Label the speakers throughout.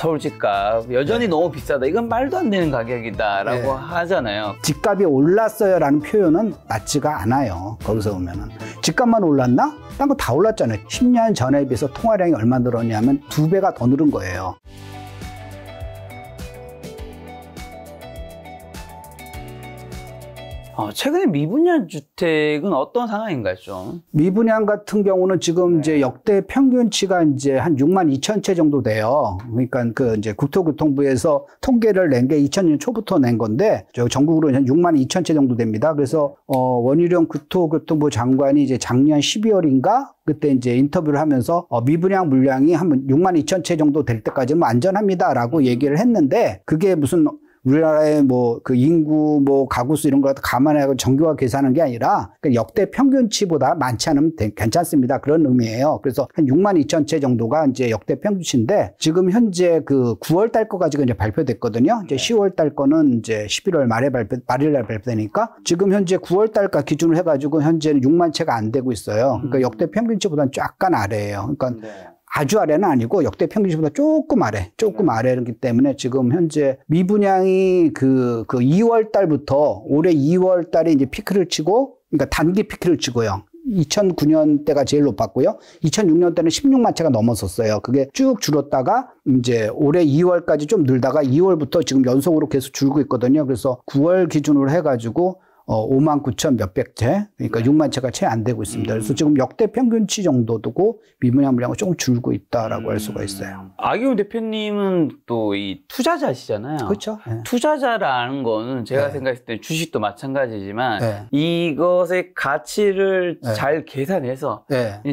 Speaker 1: 서울 집값 여전히 네. 너무 비싸다 이건 말도 안 되는 가격이다라고 네. 하잖아요
Speaker 2: 집값이 올랐어요라는 표현은 맞지가 않아요 거기서 보면은 집값만 올랐나? 딴 거 다 올랐잖아요 10년 전에 비해서 통화량이 얼마 늘었냐면 두 배가 더 늘은 거예요
Speaker 1: 어, 최근에 미분양 주택은 어떤 상황인가요, 좀?
Speaker 2: 미분양 같은 경우는 지금 네. 이제 역대 평균치가 이제 한 6만 2천 채 정도 돼요. 그러니까 그 이제 국토교통부에서 통계를 낸 게 2000년 초부터 낸 건데 저 전국으로 한 6만 2천 채 정도 됩니다. 그래서 어, 원희룡 국토교통부 장관이 이제 작년 12월인가 그때 이제 인터뷰를 하면서 어, 미분양 물량이 한 6만 2천 채 정도 될 때까지는 안전합니다라고 얘기를 했는데 그게 무슨 우리나라의 뭐 그 인구 뭐 가구 수 이런 거 감안하고 정교화 계산하는 게 아니라 그 역대 평균치보다 많지 않으면 괜찮습니다. 그런 의미예요. 그래서 한 6만 2천 채 정도가 이제 역대 평균치인데 지금 현재 그 9월 달 거가 지금 이제 발표됐거든요. 이제 10월 달 거는 이제 11월 말에 발표 말일 날 발표되니까 지금 현재 9월 달까 기준으로 해가지고 현재는 6만 채가 안 되고 있어요. 그러니까 음. 역대 평균치보다는 약간 아래예요. 그러니까 네. 아주 아래는 아니고 역대 평균치보다 조금 아래, 조금 네. 아래이기 때문에 지금 현재 미분양이 그, 그 2월 달부터 올해 2월 달에 이제 피크를 치고, 그러니까 단기 피크를 치고요. 2009년 때가 제일 높았고요. 2006년 때는 16만 채가 넘었었어요. 그게 쭉 줄었다가 이제 올해 2월까지 좀 늘다가 2월부터 지금 연속으로 계속 줄고 있거든요. 그래서 9월 기준으로 해가지고 어, 5만 9천 몇백 채, 그러니까 네. 6만 채가 채 안 되고 있습니다. 음. 그래서 지금 역대 평균치 정도두고 미분양 물량은 조금 줄고 있다라고 음. 할 수가 음. 있어요.
Speaker 1: 아기호 대표님은 또 이 투자자시잖아요. 그렇죠. 네. 투자자라는 거는 제가 네. 생각했을 때 주식도 마찬가지지만 예. 이것의 가치를 잘 계산해서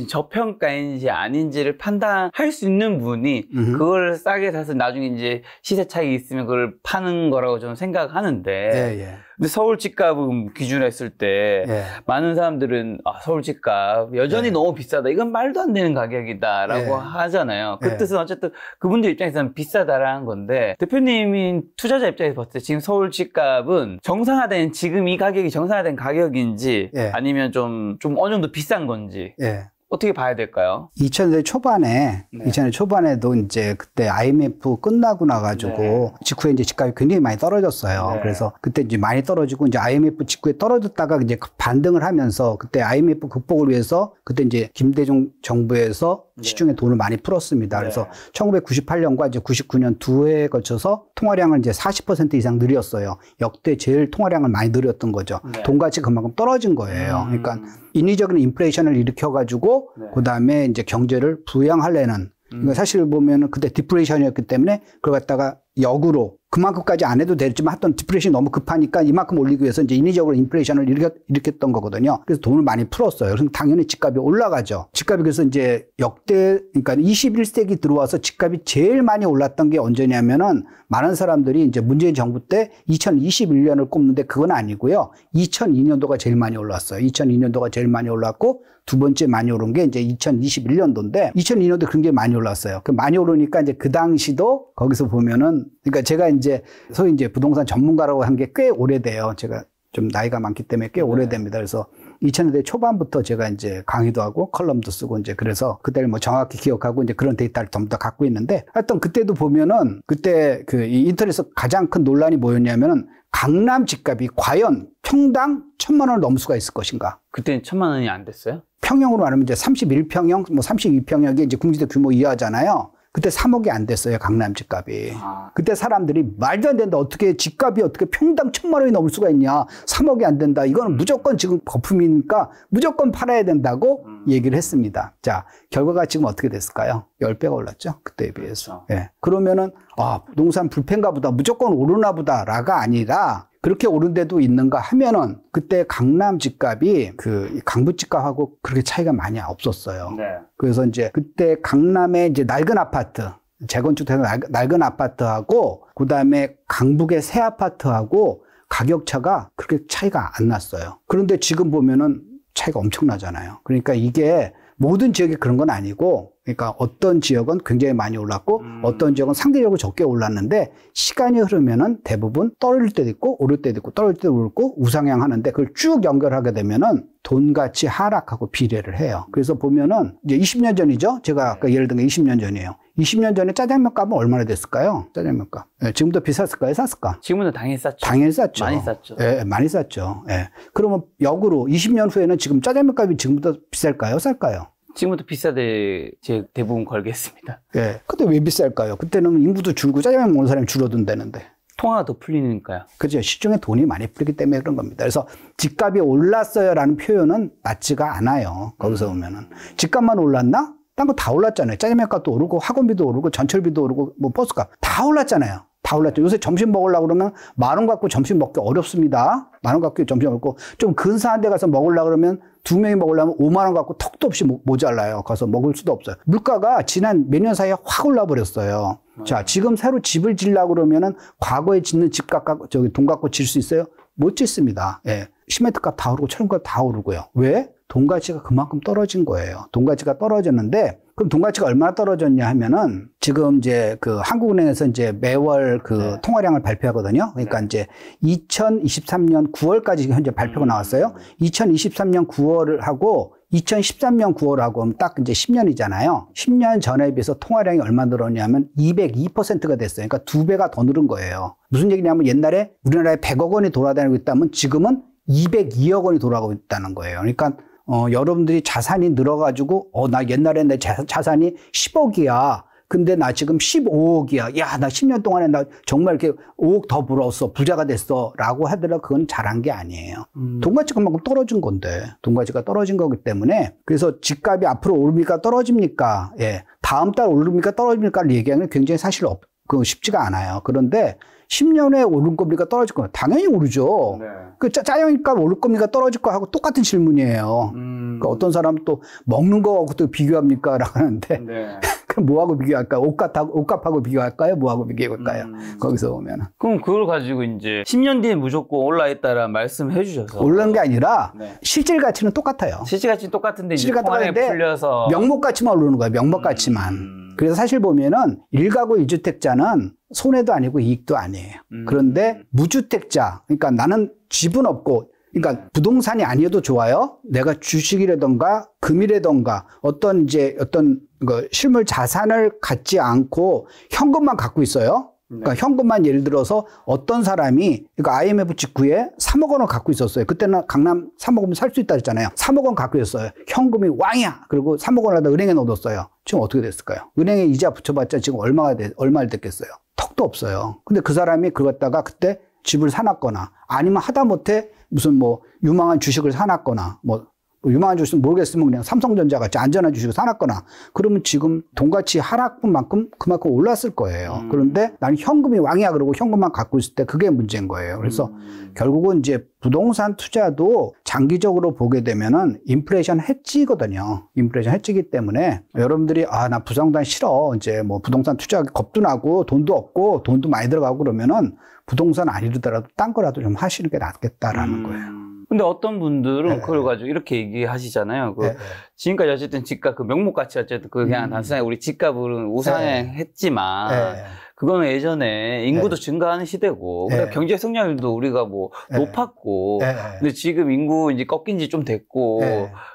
Speaker 1: 저평가인지 아닌지를 판단할 수 있는 분이 음 그걸 싸게 사서 나중에 이제 시세 차이 있으면 그걸 파는 거라고 저는 생각하는데 근데 서울 집값은 기준했을 때 예. 많은 사람들은 아, 서울 집값 여전히 예. 너무 비싸다. 이건 말도 안 되는 가격이다라고 예. 하잖아요. 그 예. 뜻은 어쨌든 그분들 입장에서는 비싸다라는 건데 대표님인 투자자 입장에서 봤을 때 지금 서울 집값은 정상화된 지금 이 가격이 정상화된 가격인지 예. 아니면 좀 좀 어느 정도 비싼 건지 예. 어떻게 봐야 될까요?
Speaker 2: 2000년대 초반에 네. 2000년대 초반에도 이제 그때 IMF 끝나고 나가지고 네. 직후에 이제 집값이 굉장히 많이 떨어졌어요. 네. 그래서 그때 이제 많이 떨어지고 이제 IMF 직후에 떨어졌다가 이제 반등을 하면서 그때 IMF 극복을 위해서 그때 이제 김대중 정부에서 네. 시중에 돈을 많이 풀었습니다. 네. 그래서 1998년과 이제 99년 두 해에 걸쳐서 통화량을 이제 40% 이상 늘렸어요. 역대 제일 통화량을 많이 늘렸던 거죠. 네. 돈 가치 그만큼 떨어진 거예요. 음. 그러니까 인위적인 인플레이션을 일으켜가지고 그다음에 이제 경제를 부양하려는 음. 사실 보면은 그때 디플레이션이었기 때문에 그걸 갖다가 역으로 그만큼까지 안 해도 되지만 하여튼 디플레이션이 너무 급하니까 이만큼 올리기 위해서 이제 인위적으로 인플레이션을 일으켰, 일으켰던 거거든요. 그래서 돈을 많이 풀었어요. 그래서 당연히 집값이 올라가죠. 집값이 그래서 이제 역대 그러니까 21세기 들어와서 집값이 제일 많이 올랐던 게 언제냐면은 많은 사람들이 이제 문재인 정부 때 2021년을 꼽는데 그건 아니고요. 2002년도가 제일 많이 올랐어요. 2002년도가 제일 많이 올랐고 두 번째 많이 오른 게 이제 2021년도인데 2002년도 굉장히 많이 올랐어요. 그 많이 오르니까 이제 그 당시도 거기서 보면은 그러니까 제가 이제 소위 이제 부동산 전문가라고 한 게 꽤 오래돼요. 제가 좀 나이가 많기 때문에 꽤 네. 오래됩니다. 그래서 2000년대 초반부터 제가 이제 강의도 하고 컬럼도 쓰고 이제 그래서 그때를 뭐 정확히 기억하고 이제 그런 데이터를 전부 다 갖고 있는데 하여튼 그때도 보면은 그때 그 인터넷에서 가장 큰 논란이 뭐였냐면은 강남 집값이 과연 평당 천만 원을 넘을 수가 있을 것인가.
Speaker 1: 그때는 천만 원이 안 됐어요?
Speaker 2: 평형으로 말하면 이제 31평형, 뭐 32평형이 이제 궁지대 규모 이하잖아요. 그때 3억이 안 됐어요, 강남 집값이. 아. 그때 사람들이 말도 안 된다. 어떻게 집값이 어떻게 평당 천만 원이 넘을 수가 있냐. 3억이 안 된다. 이거는 무조건 지금 거품이니까 무조건 팔아야 된다고 음. 얘기를 했습니다. 자, 결과가 지금 어떻게 됐을까요? 10배가 올랐죠? 그때에 비해서. 그렇죠. 예. 그렇죠. 네. 그러면은 아, 부동산 불펜가 보다 무조건 오르나 보다라가 아니라 그렇게 오른 데도 있는가 하면은 그때 강남 집값이 그 강북 집값하고 그렇게 차이가 많이 없었어요. 네. 그래서 이제 그때 강남의 이제 낡은 아파트 재건축돼서 낡은 아파트하고 그다음에 강북의 새 아파트하고 가격 차가 그렇게 차이가 안 났어요. 그런데 지금 보면은 차이가 엄청나잖아요. 그러니까 이게 모든 지역에 그런 건 아니고 그러니까 어떤 지역은 굉장히 많이 올랐고 음. 어떤 지역은 상대적으로 적게 올랐는데 시간이 흐르면은 대부분 떨어질 때도 있고 오를 때도 있고 떨어질 때도 오르고 우상향 하는데 그걸 쭉 연결하게 되면은 돈같이 하락하고 비례를 해요. 그래서 보면은 이제 20년 전이죠. 제가 네. 아까 예를 든 게 20년 전이에요. 20년 전에 짜장면 값은 얼마나 됐을까요? 짜장면 값. 예, 지금도 비쌌을까요? 쌌을까? 지금은 당연히 쌌죠. 당연히 쌌죠. 많이 쌌죠. 예, 많이 쌌죠. 예. 그러면 역으로 20년 후에는 지금 짜장면 값이 지금보다 비쌀까요? 쌀까요?
Speaker 1: 지금부터 비싸대 제 대부분 걸겠습니다.
Speaker 2: 예. 근데 왜 비쌀까요? 그때는 인구도 줄고 짜장면 먹는 사람이 줄어든다는데. 통화가 더 풀리니까요. 그죠. 시중에 돈이 많이 풀리기 때문에 그런 겁니다. 그래서 집값이 올랐어요라는 표현은 맞지가 않아요. 거기서 음. 보면은 집값만 올랐나? 딴 거 다 올랐잖아요. 짜장면 값도 오르고 학원비도 오르고 전철비도 오르고 뭐 버스값 다 올랐잖아요. 다 올랐죠. 요새 점심 먹으려고 그러면 만 원 갖고 점심 먹기 어렵습니다. 만 원 갖고 점심 먹고 좀 근사한 데 가서 먹으려고 그러면 두 명이 먹으려면 5만 원 갖고 턱도 없이 모자라요. 가서 먹을 수도 없어요. 물가가 지난 몇 년 사이에 확 올라버렸어요. 음. 자, 지금 새로 집을 짓려고 그러면은 과거에 짓는 집값 저기 돈 갖고 질 수 있어요? 못 짓습니다. 예. 시멘트 값 다 오르고 철근 값다 오르고요. 왜? 돈 가치가 그만큼 떨어진 거예요. 돈 가치가 떨어졌는데 그럼 돈 가치가 얼마나 떨어졌냐 하면은 지금 이제 그 한국은행에서 이제 매월 그 네. 통화량을 발표하거든요. 그러니까 네. 이제 2023년 9월까지 현재 발표가 음. 나왔어요. 2023년 9월을 하고 2013년 9월하고 딱 이제 10년이잖아요. 10년 전에 비해서 통화량이 얼마 늘었냐면 202%가 됐어요. 그러니까 두 배가 더 늘은 거예요. 무슨 얘기냐면 옛날에 우리나라에 100억 원이 돌아다니고 있다면 지금은 202억 원이 돌아가고 있다는 거예요. 그러니까 어, 여러분들이 자산이 늘어가지고, 어, 나 옛날에 내 자, 자산이 10억이야. 근데 나 지금 15억이야. 야, 나 10년 동안에 나 정말 이렇게 5억 더 벌었어. 부자가 됐어. 라고 하더라도 그건 잘한 게 아니에요. 음. 돈가치 그만큼 떨어진 건데. 돈가치가 떨어진 거기 때문에. 그래서 집값이 앞으로 오릅니까? 떨어집니까? 예. 다음 달 오릅니까? 떨어집니까? 를 얘기하는 게 굉장히 사실 없, 그 쉽지가 않아요. 그런데 10년에 오를 겁니까 떨어질 겁니까? 당연히 오르죠. 네. 그 짜, 장이가 오를 겁니까 떨어질 거 하고 똑같은 질문이에요. 음. 그 어떤 사람 또 먹는 거하고 또 비교합니까? 라고 하는데 네. 그럼 뭐하고 비교할까요? 옷값하고, 옷값하고 비교할까요? 뭐하고 비교할까요? 음. 거기서 보면은.
Speaker 1: 그럼 그걸 가지고 이제 10년 뒤에 무조건 올라있다라는 말씀을 해주셔서. 올라온 게 아니라 네.
Speaker 2: 실질 가치는 똑같아요. 실질 가치는 똑같은데 실질 가치가 똑같은데
Speaker 1: 풀려서
Speaker 2: 명목 가치만 오르는 거예요. 명목 가치만. 음. 그래서 사실 보면은 일가구 일주택자는 손해도 아니고 이익도 아니에요. 음. 그런데 무주택자, 그러니까 나는 집은 없고 그러니까 부동산이 아니어도 좋아요. 내가 주식이라던가 금이라던가 어떤 이제 어떤 그 실물 자산을 갖지 않고 현금만 갖고 있어요. 그러니까 네. 현금만 예를 들어서 어떤 사람이 그러니까 IMF 직후에 3억 원을 갖고 있었어요. 그때는 강남 3억 원 살 수 있다 했잖아요. 3억 원 갖고 있었어요. 현금이 왕이야. 그리고 3억 원 하다 은행에 넣어뒀어요. 지금 어떻게 됐을까요? 은행에 이자 붙여봤자 지금 얼마가 되, 얼마를 됐겠어요? 턱도 없어요. 근데 그 사람이 그걸 갖다가 그때 집을 사놨거나 아니면 하다못해 무슨 뭐 유망한 주식을 사놨거나 뭐 유망한 주식 모르겠으면 그냥 삼성전자 같이 안전한 주식을 사놨거나 그러면 지금 돈같이 하락분 만큼 그만큼 올랐을 거예요. 음. 그런데 나는 현금이 왕이야 그러고 현금만 갖고 있을 때 그게 문제인 거예요. 그래서 음. 결국은 이제 부동산 투자도 장기적으로 보게 되면은 인플레이션 해치거든요. 인플레이션 해치기 때문에 여러분들이 아, 나 부동산 싫어. 이제 뭐 부동산 투자 겁도 나고 돈도 없고 돈도 많이 들어가고 그러면은 부동산 아니더라도 딴 거라도 좀 하시는 게 낫겠다라는 음. 거예요.
Speaker 1: 근데 어떤 분들은 네. 그걸 가지고 이렇게 얘기하시잖아요. 그 네. 지금까지 어쨌든 집값 그 명목 가치 어쨌든 그 그냥 음. 단순하게 우리 집값을 우상했지만 네. 그거는 예전에 인구도 네. 증가하는 시대고 그 경제 성장률도 우리가 뭐 네. 높았고 근데 지금 인구 이제 꺾인 지 좀 됐고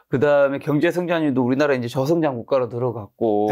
Speaker 1: 그다음에 경제 성장률도 우리나라 이제 저성장 국가로 들어갔고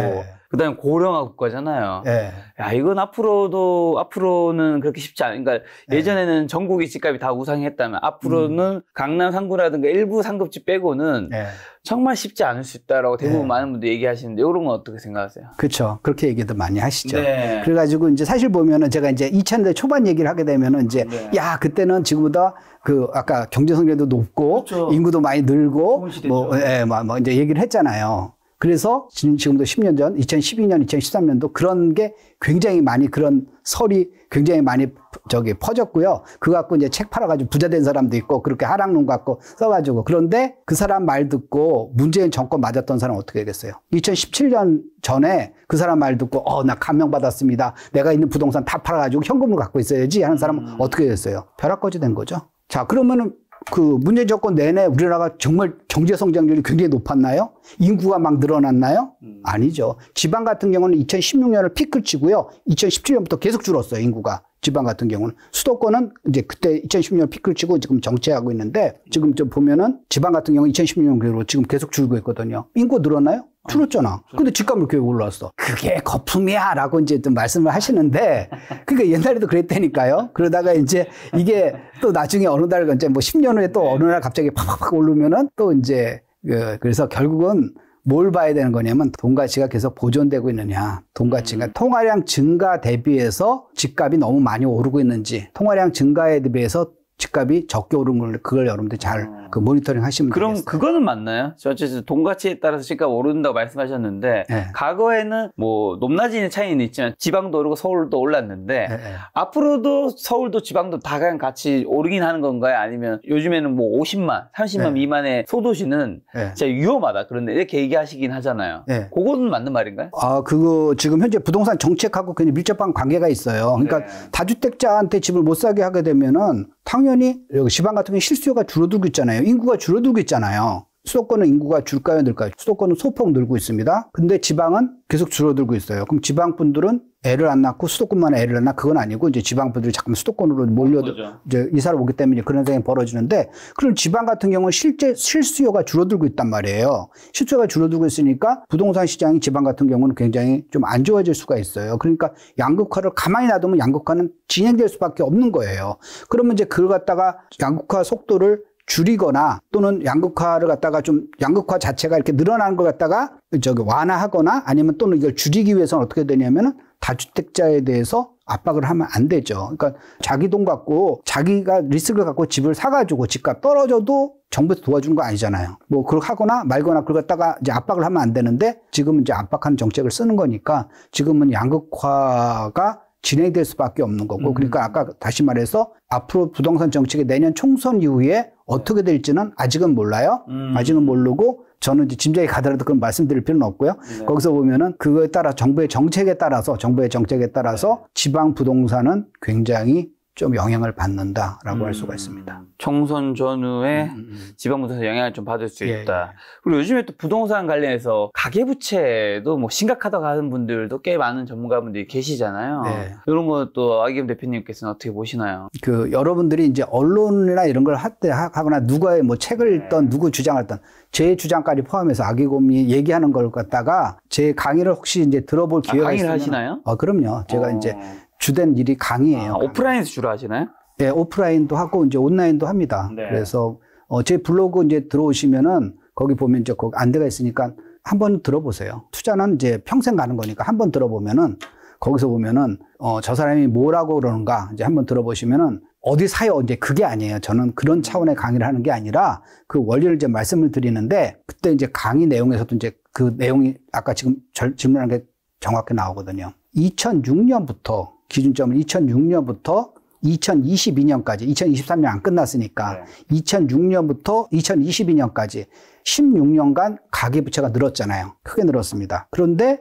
Speaker 1: 그다음에 고령화 국가잖아요. 예. 야 이건 앞으로도 앞으로는 그렇게 쉽지 않. 그러니까 예. 전에는 전국이 집값이 다 우상했다면 앞으로는 음. 강남 상구라든가 일부 상급지 빼고는 예. 정말 쉽지 않을 수 있다라고 대부분 예. 많은 분들이 얘기하시는데 이런 건 어떻게 생각하세요?
Speaker 2: 그렇죠. 그렇게 얘기도 많이 하시죠. 네. 그래가지고 이제 사실 보면은 제가 이제 2000년대 초반 얘기를 하게 되면은 이제 네. 야 그때는 지금보다 그 아까 경제 성장도 높고 그렇죠. 인구도 많이 늘고 뭐, 예, 뭐, 뭐 이제 얘기를 했잖아요. 그래서 지금도 10년 전, 2012년, 2013년도 그런 게 굉장히 많이 그런 설이 굉장히 많이 저기 퍼졌고요. 그거 갖고 이제 책 팔아가지고 부자 된 사람도 있고 그렇게 하락론 갖고 써가지고 그런데 그 사람 말 듣고 문재인 정권 맞았던 사람 어떻게 되겠어요? 2017년 전에 그 사람 말 듣고 어 나 감명 받았습니다. 내가 있는 부동산 다 팔아가지고 현금을 갖고 있어야지 하는 사람은 음. 어떻게 됐어요? 벼락거지 된 거죠. 자 그러면은 그 문재인 정권 내내 우리나라가 정말 경제 성장률이 굉장히 높았나요? 인구가 막 늘어났나요? 음. 아니죠. 지방 같은 경우는 2016년을 피크 치고요. 2017년부터 계속 줄었어요, 인구가. 지방 같은 경우는 수도권은 이제 그때 2016년 피크를 치고 지금 정체하고 있는데 지금 좀 보면은 지방 같은 경우 2016년으로 지금 계속 줄고 있거든요. 인구 늘었나요? 줄었잖아. 어, 그렇죠. 근데 집값이 이렇게 올라왔어. 그게 거품이야! 라고 이제 또 말씀을 하시는데, 그러니까 옛날에도 그랬다니까요. 그러다가 이제 이게 또 나중에 어느 날, 이제 뭐 10년 후에 또 어느 날 갑자기 팍팍팍 오르면은 또 이제, 그, 그래서 결국은 뭘 봐야 되는 거냐면 돈 가치가 계속 보존되고 있느냐, 돈 가치가 음. 통화량 증가 대비해서 집값이 너무 많이 오르고 있는지, 통화량 증가에 대비해서 집값이 적게 오른 걸 그걸 여러분들 잘 음. 그 모니터링 하시면 그럼 되겠어요. 그거는 맞나요?
Speaker 1: 저쨌든돈 가치에 따라서 시가 오른다고 말씀하셨는데 네. 과거에는 뭐 높낮이는 차이는 있지만 지방도 오르고 서울도 올랐는데 네. 앞으로도 서울도 지방도 다 그냥 같이 오르긴 하는 건가요? 아니면 요즘에는 뭐 50만, 30만 네. 미만의 소도시는 진짜 위험하다 그런데 이렇게 얘기하시긴 하잖아요. 그거는 맞는 말인가요?
Speaker 2: 아 그거 지금 현재 부동산 정책하고 굉장히 밀접한 관계가 있어요. 그러니까 네. 다주택자한테 집을 못 사게 하게 되면은 당연히 지방 같은 경우 실수요가 줄어들고 있잖아요. 인구가 줄어들고 있잖아요. 수도권은 인구가 줄까요, 늘까요? 수도권은 소폭 늘고 있습니다. 근데 지방은 계속 줄어들고 있어요. 그럼 지방 분들은 애를 안 낳고 수도권만 애를 낳나 그건 아니고 이제 지방 분들이 자꾸 수도권으로 몰려들 거 이제 이사를 오기 때문에 그런 상황이 벌어지는데 그럼 지방 같은 경우는 실제 실수요가 줄어들고 있단 말이에요. 실수요가 줄어들고 있으니까 부동산 시장이 지방 같은 경우는 굉장히 좀 안 좋아질 수가 있어요. 그러니까 양극화를 가만히 놔두면 양극화는 진행될 수밖에 없는 거예요. 그러면 이제 그걸 갖다가 양극화 속도를 줄이거나 또는 양극화를 갖다가 좀 양극화 자체가 이렇게 늘어나는 걸 갖다가 저기 완화하거나 아니면 또는 이걸 줄이기 위해서는 어떻게 되냐면은 다주택자에 대해서 압박을 하면 안 되죠. 그러니까 자기 돈 갖고 자기가 리스크를 갖고 집을 사가지고 집값 떨어져도 정부에서 도와준거 아니잖아요. 뭐 그걸 하거나 말거나 그걸 갖다가 이제 압박을 하면 안 되는데 지금은 이제 압박한 정책을 쓰는 거니까 지금은 양극화가 진행될 수밖에 없는 거고 음. 그러니까 아까 다시 말해서 앞으로 부동산 정책이 내년 총선 이후에 어떻게 될지는 아직은 몰라요. 음. 아직은 모르고 저는 이제 짐작이 가더라도 그런 말씀드릴 필요는 없고요. 네. 거기서 보면은 그거에 따라 정부의 정책에 따라서 정부의 정책에 따라서 네. 지방 부동산은 굉장히 좀 영향을 받는다라고 음, 할 수가 음, 있습니다.
Speaker 1: 총선 전후에 음, 음, 지방부에서 영향을 좀 받을 수 예, 있다. 예. 그리고 요즘에 또 부동산 관련해서 가계부채도 뭐 심각하다고 하는 분들도 꽤 많은 전문가분들이 계시잖아요. 네. 이런 것도 아기김 대표님께서는 어떻게 보시나요?
Speaker 2: 그 여러분들이 이제 언론이나 이런 걸 할 때 하거나 누가의 뭐 책을 네. 읽던 네. 누구 주장을 했던 제 주장까지 포함해서 아기곰이 얘기하는 걸 갖다가 제 강의를 혹시 이제 들어볼 아, 기회가 아, 강의를 있으면, 하시나요? 아, 그럼요. 제가 어. 이제 주된 일이 강의예요. 아, 오프라인에서 주로 하시나요? 네, 오프라인도 하고 이제 온라인도 합니다. 네. 그래서 어, 제 블로그 이제 들어오시면은 거기 보면 이제 거기 안대가 있으니까 한 번 들어보세요. 투자는 이제 평생 가는 거니까 한 번 들어보면은 거기서 보면은 어, 저 사람이 뭐라고 그러는가 이제 한 번 들어보시면은 어디 사요 이제 그게 아니에요. 저는 그런 차원의 강의를 하는 게 아니라 그 원리를 이제 말씀을 드리는데 그때 이제 강의 내용에서도 이제 그 내용이 아까 지금 질문한 게 정확히 나오거든요. 2006년부터 기준점을 2006년부터 2022년까지 2023년 안 끝났으니까 네. 2006년부터 2022년까지 16년간 가계부채가 늘었잖아요. 크게 늘었습니다. 그런데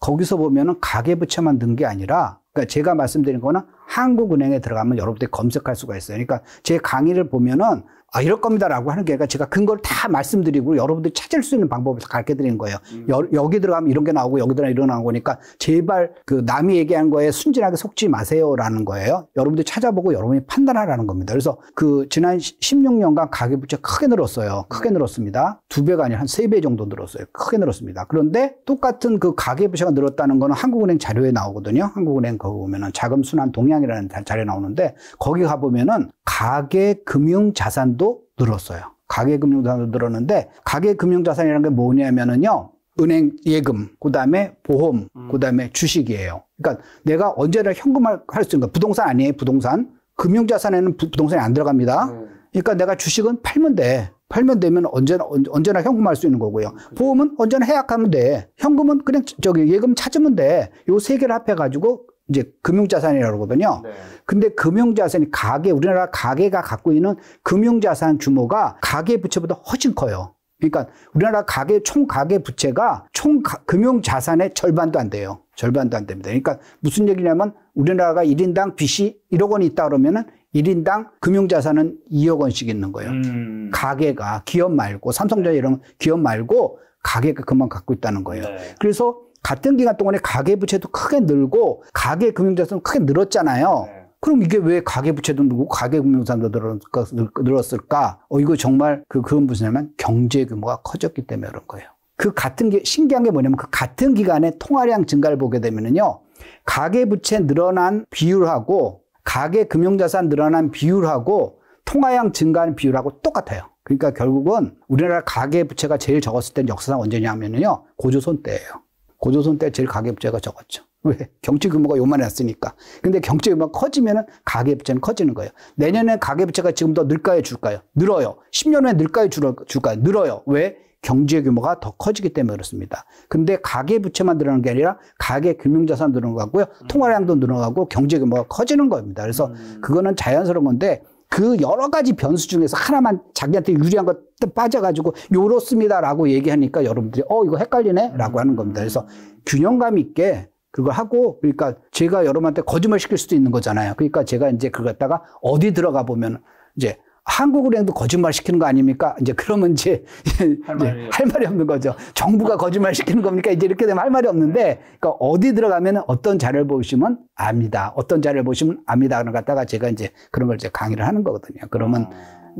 Speaker 2: 거기서 보면은 가계부채만 는 게 아니라 그러니까 제가 말씀드린 거는 한국은행에 들어가면 여러분들이 검색할 수가 있어요. 그러니까 제 강의를 보면은 아, 이럴 겁니다라고 하는 게 아니라 제가 근거를 다 말씀드리고 여러분들이 찾을 수 있는 방법을 가르쳐 드리는 거예요. 음. 여, 기 들어가면 이런 게 나오고 여기 들어가면 이런 게나오 니까 제발 그 남이 얘기한 거에 순진하게 속지 마세요라는 거예요. 여러분들이 찾아보고 여러분이 판단하라는 겁니다. 그래서 그 지난 16년간 가계부채 크게 늘었어요. 크게 음. 늘었습니다. 두 배가 아니라 한 세 배 정도 늘었어요. 크게 늘었습니다. 그런데 똑같은 그 가계부채가 늘었다는 거는 한국은행 자료에 나오거든요. 한국은행 그거 보면은 자금순환 동향 세상이라는 자리 나오는데 거기 가보면은 가계 금융 자산도 늘었어요. 가계 금융 자산도 늘었는데 가계 금융 자산이라는 게 뭐냐면은요. 은행 예금, 그다음에 보험, 음. 그다음에 주식이에요. 그러니까 내가 언제나 현금을 할수 있는 거. 부동산 아니에요, 부동산. 금융 자산에는 부, 동산이안 들어갑니다. 네. 그러니까 내가 주식은 팔면 돼. 팔면 되면 언제나 언제나 현금할 수 있는 거고요. 음. 보험은 언제나 해약하면 돼. 현금은 그냥 저기 예금 찾으면 돼. 요 세 개를 합해 가지고 이제 금융자산이라고 그러거든요. 네. 근데 금융자산이 가계, 우리나라 가계가 갖고 있는 금융자산 규모가 가계 부채보다 훨씬 커요. 그러니까 우리나라 가계, 총 가계 부채가 총 금융자산의 절반도 안 돼요. 절반도 안 됩니다. 그러니까 무슨 얘기냐면 우리나라가 1인당 빚이 1억 원이 있다 그러면은 1인당 금융자산은 2억 원씩 있는 거예요. 음. 가계가 기업 말고 삼성전자 이런 기업 말고 가계가 그만 갖고 있다는 거예요. 네. 그래서 같은 기간 동안에 가계부채도 크게 늘고 가계금융자산은 크게 늘었잖아요. 네. 그럼 이게 왜 가계부채도 늘고 가계금융산도 자 늘었을까? 어, 이거 정말 그, 그건 무슨 냐면 경제 규모가 커졌기 때문에 그런 거예요. 그 같은 게, 신기한 게 뭐냐면 그 같은 기간에 통화량 증가를 보게 되면은요, 가계부채 늘어난 비율하고 가계금융자산 늘어난 비율하고 통화량 증가한 비율하고 똑같아요. 그러니까 결국은 우리나라 가계부채가 제일 적었을 땐 역사상 언제냐 하면요, 고조선 때예요. 고조선 때 제일 가계부채가 적었죠. 왜? 경제 규모가 요만했으니까. 근데 경제 규모가 커지면은 가계부채는 커지는 거예요. 내년에 가계부채가 지금 더 늘까요? 줄까요? 늘어요. 10년 후에 늘까요? 줄까요? 늘어요. 왜? 경제 규모가 더 커지기 때문에 그렇습니다. 근데 가계 부채만 늘어나는 게 아니라 가계 금융 자산 늘어나고요. 통화량도 늘어나고 경제 규모가 커지는 겁니다. 그래서 음. 그거는 자연스러운 건데 그 여러 가지 변수 중에서 하나만 자기한테 유리한 것 빠져가지고 요렇습니다라고 얘기하니까 여러분들이 어 이거 헷갈리네라고 하는 겁니다. 그래서 균형감 있게 그걸 하고 그러니까 제가 여러분한테 거짓말 시킬 수도 있는 거잖아요. 그러니까 제가 이제 그걸 갖다가 어디 들어가 보면 이제 한국은행도 거짓말 시키는 거 아닙니까? 이제 그러면 이제, 할, 말이 할 말이 없는 거죠. 정부가 거짓말 시키는 겁니까? 이제 이렇게 되면 할 말이 없는데, 그러니까 어디 들어가면 어떤 자료를 보시면 압니다. 어떤 자료를 보시면 압니다. 그런 갖다가 제가 이제 그런 걸 이제 강의를 하는 거거든요. 그러면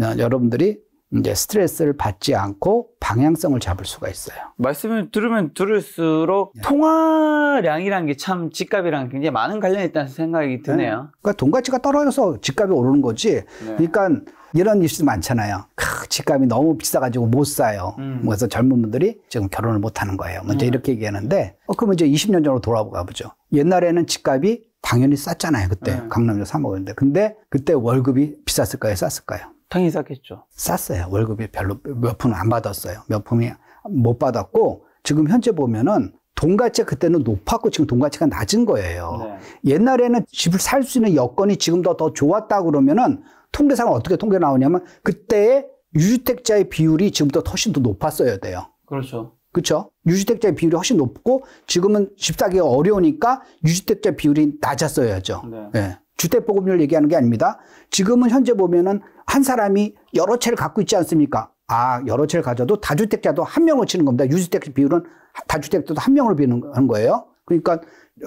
Speaker 2: 아. 어, 여러분들이 이제 스트레스를 받지 않고 방향성을 잡을 수가 있어요.
Speaker 1: 말씀을 들으면 들을수록 네. 통화량이란 게 참 집값이랑 굉장히 많은 관련이 있다는 생각이 드네요. 네.
Speaker 2: 그러니까 돈 가치가 떨어져서 집값이 오르는 거지. 네. 그러니까 이런 이슈 많잖아요. 크, 집값이 너무 비싸가지고 못 사요. 음. 뭐 그래서 젊은 분들이 지금 결혼을 못 하는 거예요. 먼저 음. 이렇게 얘기하는데, 어, 그럼 이제 20년 전으로 돌아가 보죠. 옛날에는 집값이 당연히 쌌잖아요. 그때 네. 음. 강남에서 사 먹었는데. 근데 그때 월급이 비쌌을까요? 쌌을까요?
Speaker 1: 당연히 쌌겠죠.
Speaker 2: 쌌어요. 월급이 별로 몇 푼 안 받았어요. 몇 푼이 못 받았고, 지금 현재 보면은 돈 가치 그때는 높았고 지금 돈 가치가 낮은 거예요. 네. 옛날에는 집을 살 수 있는 여건이 지금도더 좋았다 그러면은 통계상 어떻게 통계 나오냐면 그때의 유주택자의 비율이 지금보다 훨씬 더 높았어야 돼요. 그렇죠. 그렇죠? 유주택자의 비율이 훨씬 높고 지금은 집사기가 어려우니까 유주택자 비율이 낮았어야죠. 네. 예. 주택 보급률 얘기하는 게 아닙니다. 지금은 현재 보면은 한 사람이 여러 채를 갖고 있지 않습니까? 아, 여러 채를 가져도 다주택자도 한 명을 치는 겁니다. 유주택 비율은 다주택자도 한 명을 비는 거예요. 그러니까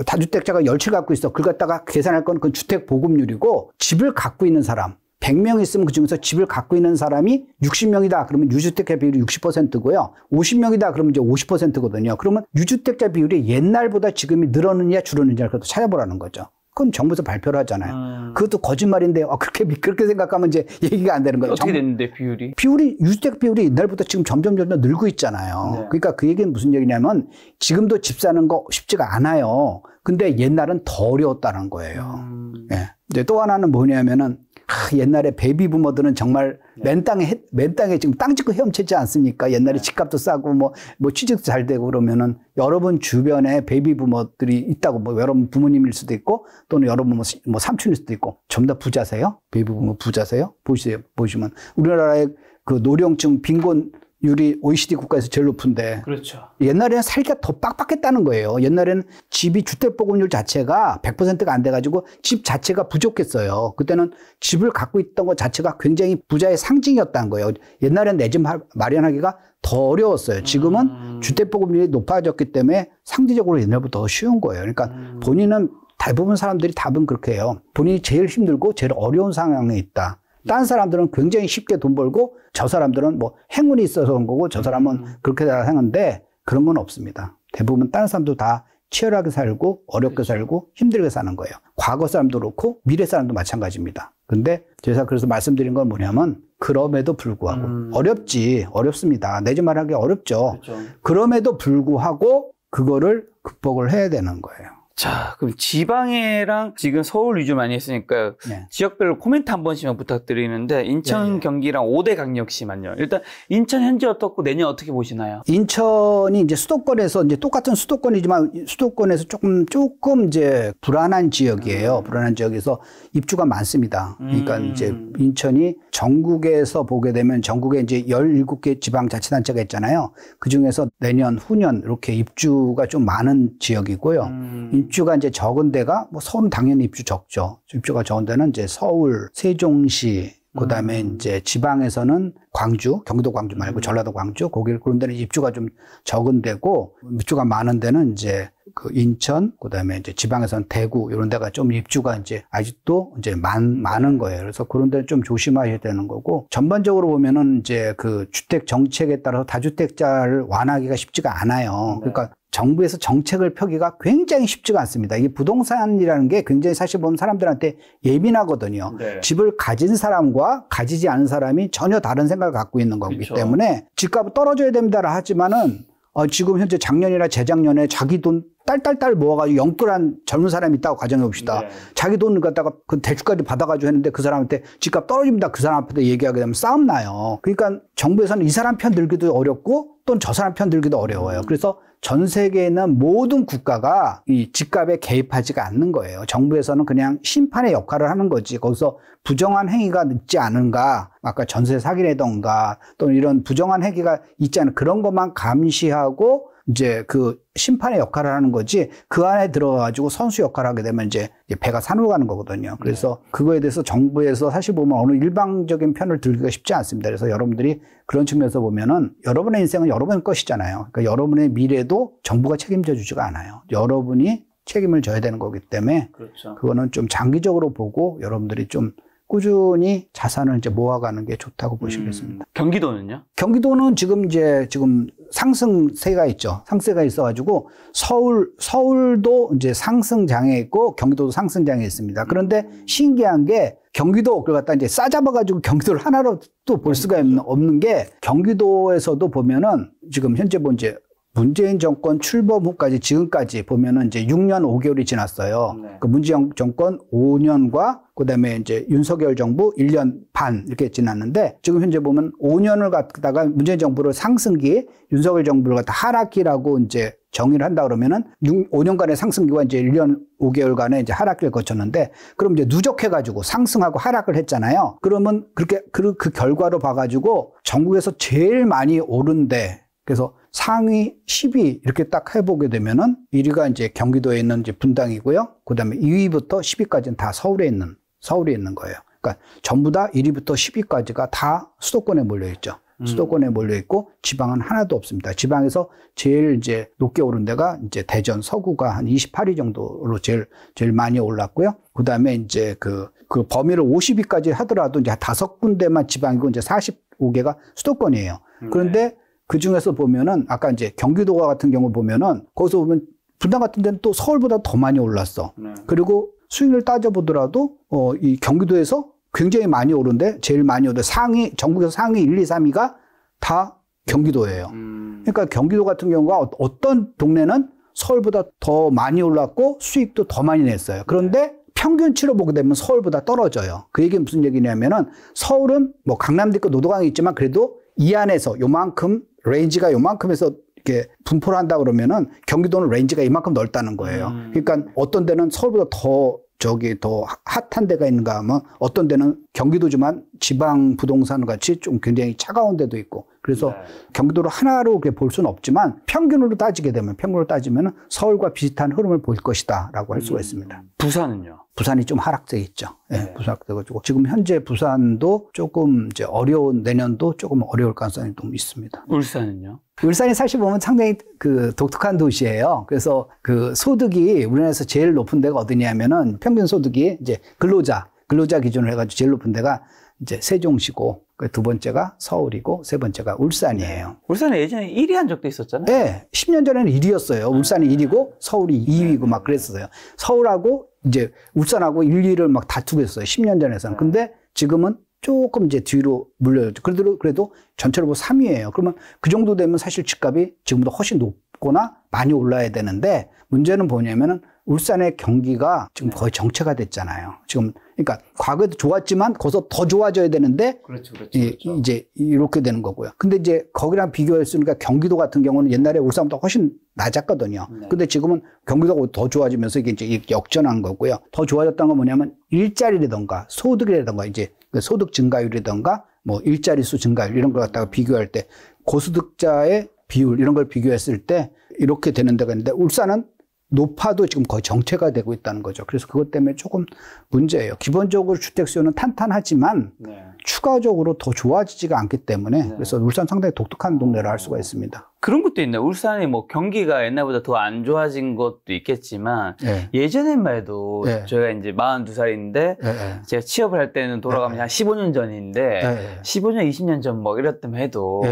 Speaker 2: 다주택자가 열 채 갖고 있어. 그걸 갖다가 계산할 건 그 주택 보급률이고 집을 갖고 있는 사람 100명 있으면 그중에서 집을 갖고 있는 사람이 60명이다. 그러면 유주택자 비율이 60%고요. 50명이다. 그러면 이제 50%거든요. 그러면 유주택자 비율이 옛날보다 지금이 늘었느냐 줄었느냐를 그래도 찾아보라는 거죠. 그건 정부에서 발표를 하잖아요. 음. 그것도 거짓말인데 아, 그렇게 그렇게 생각하면 이제 얘기가 안 되는 거예요. 어떻게 됐는데 비율이? 비율이 유주택 비율이 옛날보다 지금 점점 점점 늘고 있잖아요. 네. 그러니까 그 얘기는 무슨 얘기냐면 지금도 집 사는 거 쉽지가 않아요. 근데 옛날은 더 어려웠다는 거예요. 음. 예. 이제 또 하나는 뭐냐면은 아, 옛날에 베이비 부모들은 정말 네. 맨 땅에 맨 땅에 지금 땅 짓고 헤엄치지 않습니까? 옛날에 네. 집값도 싸고 뭐뭐 뭐 취직도 잘 되고 그러면은 여러분 주변에 베이비 부모들이 있다고 뭐 여러분 부모님일 수도 있고 또는 여러분 뭐, 뭐 삼촌일 수도 있고 전부 다 부자세요? 베이비 부모 부자세요? 보세요 보시면 우리나라의 그 노령층 빈곤 율이 OECD 국가에서 제일 높은데. 그렇죠. 옛날에는 살기가 더 빡빡했다는 거예요. 옛날에는 집이 주택 보급률 자체가 100%가 안 돼가지고 집 자체가 부족했어요. 그때는 집을 갖고 있던 것 자체가 굉장히 부자의 상징이었다는 거예요. 옛날에는 내 집 마련하기가 더 어려웠어요. 지금은 음. 주택 보급률이 높아졌기 때문에 상대적으로 옛날보다 더 쉬운 거예요. 그러니까 음. 본인은 대부분 사람들이 답은 그렇게 해요. 본인이 제일 힘들고 제일 어려운 상황에 있다. 딴 사람들은 굉장히 쉽게 돈 벌고 저 사람들은 뭐 행운이 있어서 온 거고 저 사람은 음. 그렇게 하는데 그런 건 없습니다. 대부분 딴 사람도 다 치열하게 살고 어렵게 그렇죠. 살고 힘들게 사는 거예요. 과거 사람도 그렇고 미래 사람도 마찬가지입니다. 근데 제가 그래서 말씀드린 건 뭐냐면 그럼에도 불구하고 음. 어렵지 어렵습니다. 내지 말하기 어렵죠. 그렇죠. 그럼에도 불구하고 그거를 극복을 해야 되는 거예요. 자, 그럼
Speaker 1: 지방에랑 지금 서울 위주 많이 했으니까 네. 지역별로 코멘트 한 번씩만 부탁드리는데 인천, 네, 네. 경기랑 5대 강력시만요. 일단 인천 현재 어떻고 내년 어떻게 보시나요?
Speaker 2: 인천이 이제 수도권에서 이제 똑같은 수도권이지만 수도권에서 조금 조금 이제 불안한 지역이에요. 음. 불안한 지역에서 입주가 많습니다. 그러니까 음. 이제 인천이 전국에서 보게 되면 전국에 이제 17개 지방 자치단체가 있잖아요. 그중에서 내년, 후년 이렇게 입주가 좀 많은 지역이고요. 음. 입주가 이제 적은 데가 뭐 서울 당연히 입주 적죠. 입주가 적은 데는 이제 서울, 세종시, 그다음에 음. 이제 지방에서는 광주, 경기도 광주 말고 음. 전라도 광주, 거기 그런 데는 입주가 좀 적은 데고 입주가 많은 데는 이제 그 인천, 그다음에 이제 지방에서는 대구 이런 데가 좀 입주가 이제 아직도 이제 많 많은 거예요. 그래서 그런 데는 좀 조심하셔야 되는 거고 전반적으로 보면은 이제 그 주택 정책에 따라서 다주택자를 완화하기가 쉽지가 않아요. 네. 그러니까 정부에서 정책을 펴기가 굉장히 쉽지가 않습니다. 이게 부동산이라는 게 굉장히 사실 보면 사람들한테 예민하거든요. 네. 집을 가진 사람과 가지지 않은 사람이 전혀 다른 생각을 갖고 있는 거기 그렇죠. 때문에 집값이 떨어져야 됩니다라 하지만은 어, 지금 현재 작년이나 재작년에 자기 돈 딸딸딸 모아가지고 영끌한 젊은 사람이 있다고 가정해 봅시다. 네. 자기 돈을 갖다가 그 대출까지 받아가지고 했는데 그 사람한테 집값 떨어집니다. 그사람 앞에서 얘기하게 되면 싸움 나요. 그러니까 정부에서는 이 사람 편 들기도 어렵고 또는 저 사람 편 들기도 어려워요. 그래서 전 세계에 있는 모든 국가가 이 집값에 개입하지가 않는 거예요. 정부에서는 그냥 심판의 역할을 하는 거지. 거기서 부정한 행위가 늦지 않은가, 아까 전세 사기라던가 또는 이런 부정한 행위가 있지 않은 그런 것만 감시하고 이제 그 심판의 역할을 하는 거지 그 안에 들어가지고 선수 역할을 하게 되면 이제 배가 산으로 가는 거거든요. 네. 그래서 네. 그거에 대해서 정부에서 사실 보면 어느 일방적인 편을 들기가 쉽지 않습니다. 그래서 여러분들이 그런 측면에서 보면은 여러분의 인생은 여러분 것이잖아요. 그러니까 여러분의 미래도 정부가 책임져 주지가 않아요. 여러분이 책임을 져야 되는 거기 때문에 그렇죠. 그거는 좀 장기적으로 보고 여러분들이 좀 꾸준히 자산을 이제 모아가는 게 좋다고 보시겠습니다. 음,
Speaker 1: 경기도는요?
Speaker 2: 경기도는 지금 이제 지금 상승세가 있죠. 상세가 있어가지고 서울 서울도 이제 상승장에 있고 경기도도 상승장에 있습니다. 그런데 음. 신기한 게 경기도 그걸 갖다 이제 싸잡아가지고 경기도를 하나로 또 볼 수가 음. 없는, 없는 게 경기도에서도 보면은 지금 현재 본 뭐 이제 문재인 정권 출범 후까지 지금까지 보면은 이제 6년 5개월이 지났어요. 네. 그 문재인 정권 5년과 그다음에 이제 윤석열 정부 1년 반 이렇게 지났는데 지금 현재 보면 5년을 갖다가 문재인 정부를 상승기, 윤석열 정부를 갖다 하락기라고 이제 정의를 한다 그러면은 6, 5년간의 상승기와 이제 1년 5개월간의 이제 하락기를 거쳤는데 그럼 이제 누적해가지고 상승하고 하락을 했잖아요. 그러면 그렇게 그, 그 결과로 봐가지고 전국에서 제일 많이 오른데 그래서 상위 10위 이렇게 딱 해보게 되면은 1위가 이제 경기도에 있는 이제 분당이고요. 그 다음에 2위부터 10위까지는 다 서울에 있는, 서울에 있는 거예요. 그러니까 전부 다 1위부터 10위까지가 다 수도권에 몰려있죠. 음. 수도권에 몰려있고 지방은 하나도 없습니다. 지방에서 제일 이제 높게 오른 데가 이제 대전 서구가 한 28위 정도로 제일, 제일 많이 올랐고요. 그 다음에 이제 그, 그 범위를 50위까지 하더라도 이제 다섯 군데만 지방이고 이제 45개가 수도권이에요. 음. 그런데 네. 그 중에서 보면은 아까 이제 경기도가 같은 경우 보면은 거기서 보면 분당 같은 데는 또 서울보다 더 많이 올랐어. 네. 그리고 수익률 따져보더라도 어, 이 경기도에서 굉장히 많이 오른데 제일 많이 오른 상위 전국에서 상위 1, 2, 3위가 다 경기도예요. 음. 그러니까 경기도 같은 경우가 어, 어떤 동네는 서울보다 더 많이 올랐고 수익도 더 많이 냈어요. 그런데 네. 평균치로 보게 되면 서울보다 떨어져요. 그 얘기는 무슨 얘기냐면은 서울은 뭐 강남도 있고 노도강이 있지만 그래도 이 안에서 요만큼 레인지가 요만큼에서 이렇게 분포를 한다 그러면은 경기도는 레인지가 이만큼 넓다는 거예요. 음. 그러니까 어떤 데는 서울보다 더 저기 더 핫한 데가 있는가 하면 어떤 데는 경기도지만 지방 부동산 같이 좀 굉장히 차가운 데도 있고 그래서 네. 경기도를 하나로 볼 수는 없지만 평균으로 따지게 되면 평균으로 따지면 서울과 비슷한 흐름을 보일 것이다라고 할 수가 음. 있습니다. 음. 부산은요? 부산이 좀 하락돼 있죠. 예, 네. 부산돼가지고 지금 현재 부산도 조금 이제 어려운 내년도 조금 어려울 가능성이 좀 있습니다.
Speaker 1: 울산은요?
Speaker 2: 울산이 사실 보면 상당히 그 독특한 도시예요. 그래서 그 소득이 우리나라에서 제일 높은 데가 어디냐면은 평균 소득이 이제 근로자 근로자 기준으로 해가지고 제일 높은 데가 이제 세종시고 두 번째가 서울이고 세 번째가 울산이에요. 네. 울산은 예전에 1위 한 적도 있었잖아요. 예, 네. 10년 전에는 1위였어요. 울산이 1위고 서울이 2위고 막 그랬어요. 었 서울하고 이제 울산하고 1, 2를 막 다투고 있었어요 10년 전에서는. 근데 지금은 조금 이제 뒤로 물려요. 그래도, 그래도 전체로 보면 뭐 3위예요. 그러면 그 정도 되면 사실 집값이 지금보다 훨씬 높, 낮거나 많이 올라야 되는데 문제는 뭐냐면은 울산의 경기가 지금 네. 거의 정체가 됐잖아요. 지금 그러니까 과거에도 좋았지만 거기서 더 좋아져야 되는데 그렇죠, 그렇죠, 그렇죠. 이, 제 이렇게 되는 거고요. 근데 이제 거기랑 비교했으니까 경기도 같은 경우는 옛날에 울산보다 훨씬 낮았거든요. 네. 근데 지금은 경기도가 더 좋아지면서 이게 이제 역전한 거고요. 더 좋아졌다는 건 뭐냐면 일자리라던가 소득이라던가 이제 그 소득 증가율이던가 라뭐 일자리 수 증가율 이런 걸 갖다가 비교할 때 고소득자의 비율 이런 걸 비교했을 때 이렇게 되는 데가 있는데 울산은 높아도 지금 거의 정체가 되고 있다는 거죠. 그래서 그것 때문에 조금 문제예요. 기본적으로 주택 수요는 탄탄하지만 네. 추가적으로 더 좋아지지가 않기 때문에 네. 그래서 울산 상당히 독특한 동네라 할 수가 있습니다.
Speaker 1: 그런 것도 있나요? 울산이 뭐 경기가 옛날보다 더 안 좋아진 것도 있겠지만 네. 예전에만 해도 네. 저희가 이제 42살인데 네. 예, 제가 취업을 할 때는 돌아가면 한 15년 전인데 15년, 20년 전 뭐 이랬다면 해도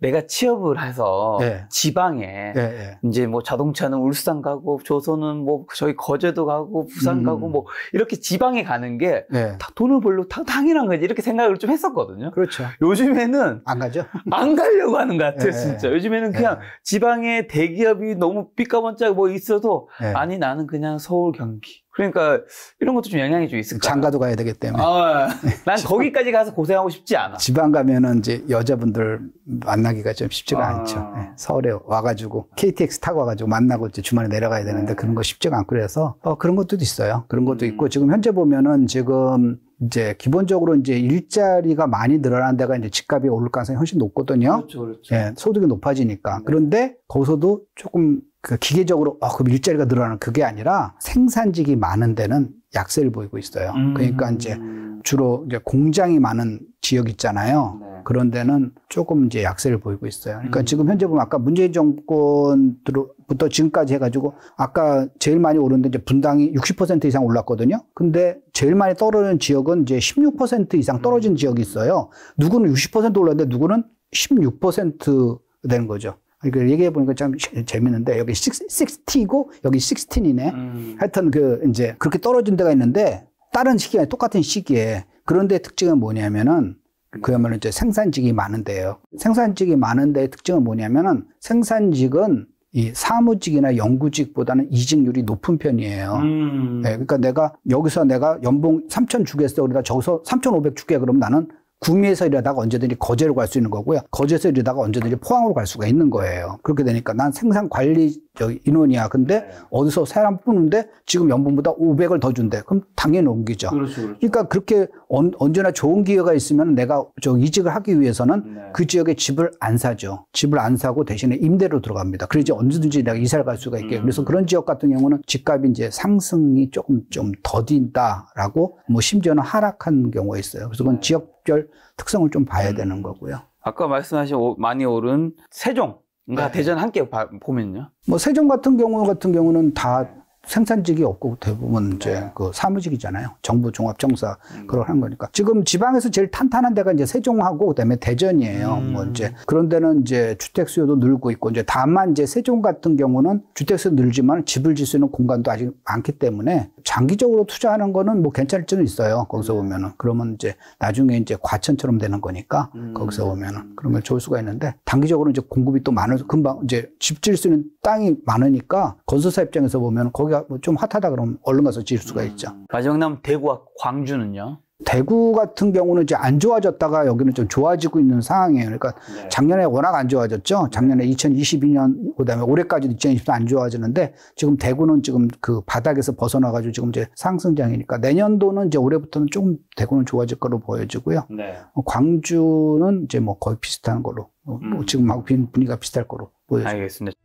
Speaker 1: 내가 취업을 해서 지방에 이제 뭐 자동차는 울산 가고 조선은 뭐 저희 거제도 가고 부산 음. 가고 뭐 이렇게 지방에 가는 게 다 돈을 벌로 다 당연한 거지 이렇게 생각을 좀 했었거든요. 그렇죠. 요즘에는 안 가죠. 안 가려고 하는 것 같아요, 진짜. 요즘에는 네. 그냥 지방에 대기업이 너무 삐까번짝 뭐 있어도 네. 아니 나는 그냥 서울 경기 그러니까 이런 것도 좀 영향이
Speaker 2: 좀 있을까? 장가도 가야 되기 때문에.
Speaker 1: 아, 예. 네. 난 거기까지 가서 고생하고 싶지 않아.
Speaker 2: 지방 가면은 이제 여자분들 만나기가 좀 쉽지가 아. 않죠. 네. 서울에 와가지고 KTX 타고 와가지고 만나고 이제 주말에 내려가야 되는데 네. 그런 거 쉽지가 않고 그래서 어, 그런 것도 있어요. 그런 것도 음. 있고 지금 현재 보면은 지금 이제 기본적으로 이제 일자리가 많이 늘어난 데가 이제 집값이 오를 가능성이 훨씬 높거든요. 그렇죠, 그렇죠. 예, 소득이 높아지니까. 네. 그런데 거기서도 조금 그 기계적으로 어, 그럼 일자리가 늘어나는 그게 아니라 생산직이 많은 데는 약세를 보이고 있어요. 음. 그러니까 이제 음. 주로 이제 공장이 많은 지역 있잖아요. 네. 그런 데는 조금 이제 약세를 보이고 있어요. 그러니까 음. 지금 현재 보면 아까 문재인 정권부터 지금까지 해가지고 아까 제일 많이 오른데 이제 분당이 60% 이상 올랐거든요. 근데 제일 많이 떨어지는 지역은 이제 16% 이상 떨어진 음. 지역이 있어요. 누구는 60% 올랐는데 누구는 16% 되는 거죠. 이거 그러니까 얘기해 보니까 참 재밌는데 여기 60, 60고 여기 16이네. 음. 하여튼 그 이제 그렇게 떨어진 데가 있는데 다른 시기에 똑같은 시기에 그런데 특징은 뭐냐면은 그야말로 이제 생산직이 많은데요. 생산직이 많은데 특징은 뭐냐면은 생산직은 이 사무직이나 연구직보다는 이직률이 높은 편이에요. 음. 네, 그러니까 내가 여기서 내가 연봉 3천 주겠어. 그러다 저기서 3,500 줄게. 그럼 나는 구미에서 일하다가 언제든지 거제로 갈 수 있는 거고요. 거제에서 일하다가 언제든지 포항으로 갈 수가 있는 거예요. 그렇게 되니까 난 생산 관리 인원이야. 근데 네. 어디서 사람 뽑는데 지금 연봉보다 500을 더 준대. 그럼 당연히 옮기죠. 그렇죠, 그렇죠. 그러니까 그렇게 언, 언 제나 좋은 기회가 있으면 내가 저 이직을 하기 위해서는 네. 그 지역에 집을 안 사죠. 집을 안 사고 대신에 임대로 들어갑니다. 그래야지 언제든지 내가 이사를 갈 수가 있게. 음. 그래서 그런 지역 같은 경우는 집값이 이제 상승이 조금 좀 더딘다라고 뭐 심지어는 하락한 경우가 있어요. 그래서 그건 네. 지역 집별 특성을 좀 봐야 음. 되는 거고요.
Speaker 1: 아까 말씀하신 오, 많이 오른 세종, 과 네. 대전 함께 보면요.
Speaker 2: 뭐 세종 같은 경우 같은 경우는 다 생산직이 없고 대부분 이제 네. 그 사무직이잖아요. 정부 종합청사 음. 그걸 한 거니까. 지금 지방에서 제일 탄탄한 데가 이제 세종하고 그다음에 대전이에요. 음. 뭐 이제 그런 데는 이제 주택 수요도 늘고 있고 이제 다만 이제 세종 같은 경우는 주택 수 늘지만 집을 질 수 있는 공간도 아직 많기 때문에 장기적으로 투자하는 거는 뭐 괜찮을 수는 있어요. 거기서 음. 보면은 그러면 이제 나중에 이제 과천처럼 되는 거니까 음. 거기서 보면은 그러면 음. 좋을 수가 있는데 단기적으로 이제 공급이 또 많아서 금방 이제 집질 수 있는 땅이 많으니까 건설사 입장에서 보면 거기 우리가 뭐 좀 핫하다 그러면 얼른 가서 지을 수가 있죠. 음.
Speaker 1: 마지막 남 대구와 광주는요?
Speaker 2: 대구 같은 경우는 이제 안 좋아졌다가 여기는 좀 좋아지고 있는 상황이에요. 그러니까 네. 작년에 워낙 안 좋아졌죠. 작년에 2022년 그다음에 올해까지 2024안 좋아지는데 지금 대구는 지금 그 바닥에서 벗어나가지고 지금 이제 상승장이니까 내년도는 이제 올해부터는 조금 대구는 좋아질 거로 보여지고요. 네. 어, 광주는 이제 뭐 거의 비슷한 거로 어, 뭐 음. 지금하고 분위기가 비슷할 거로 보여져요. 알겠습니다.